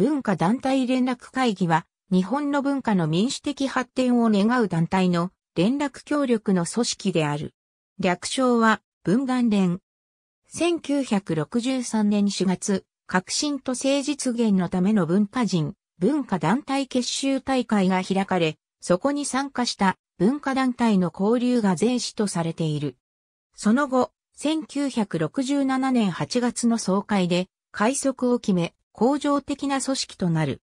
文化団体連絡会議は、日本の文化の民主的発展を願う団体の連絡協力の組織である。略称は、文眼連。1963年4月、革新と政治実現のための文化人、文化団体結集大会が開かれ、そこに参加した文化団体の交流が税史とされている。その後、1967年8月の総会で、改則を決め、恒常的な組織となる。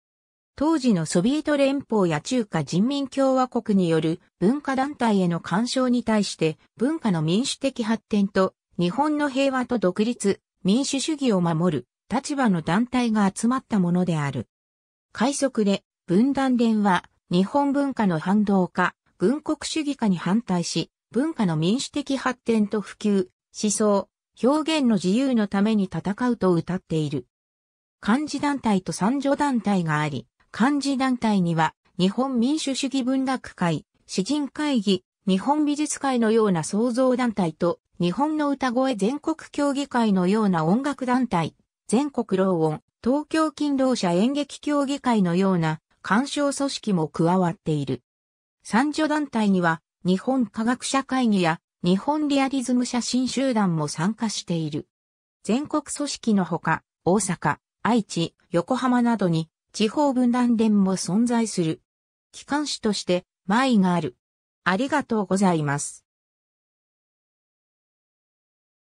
当時のソビエト連邦や中華人民共和国による文化団体への干渉に対して文化の民主的発展と日本の平和と独立、民主主義を守る立場の団体が集まったものである。快速で分断連は日本文化の反動化、軍国主義化に反対し、文化の民主的発展と普及、思想、表現の自由のために戦うと謳っている。漢字団体と三女団体があり、漢字団体には日本民主主義文学会、詩人会議、日本美術会のような創造団体と、日本の歌声全国協議会のような音楽団体、全国老音、東京勤労者演劇協議会のような鑑賞組織も加わっている。三女団体には、日本科学者会議や日本リアリズム写真集団も参加している。全国組織のほか、大阪、愛知、横浜などに地方分断連も存在する。機関紙として、いがある。ありがとうございます。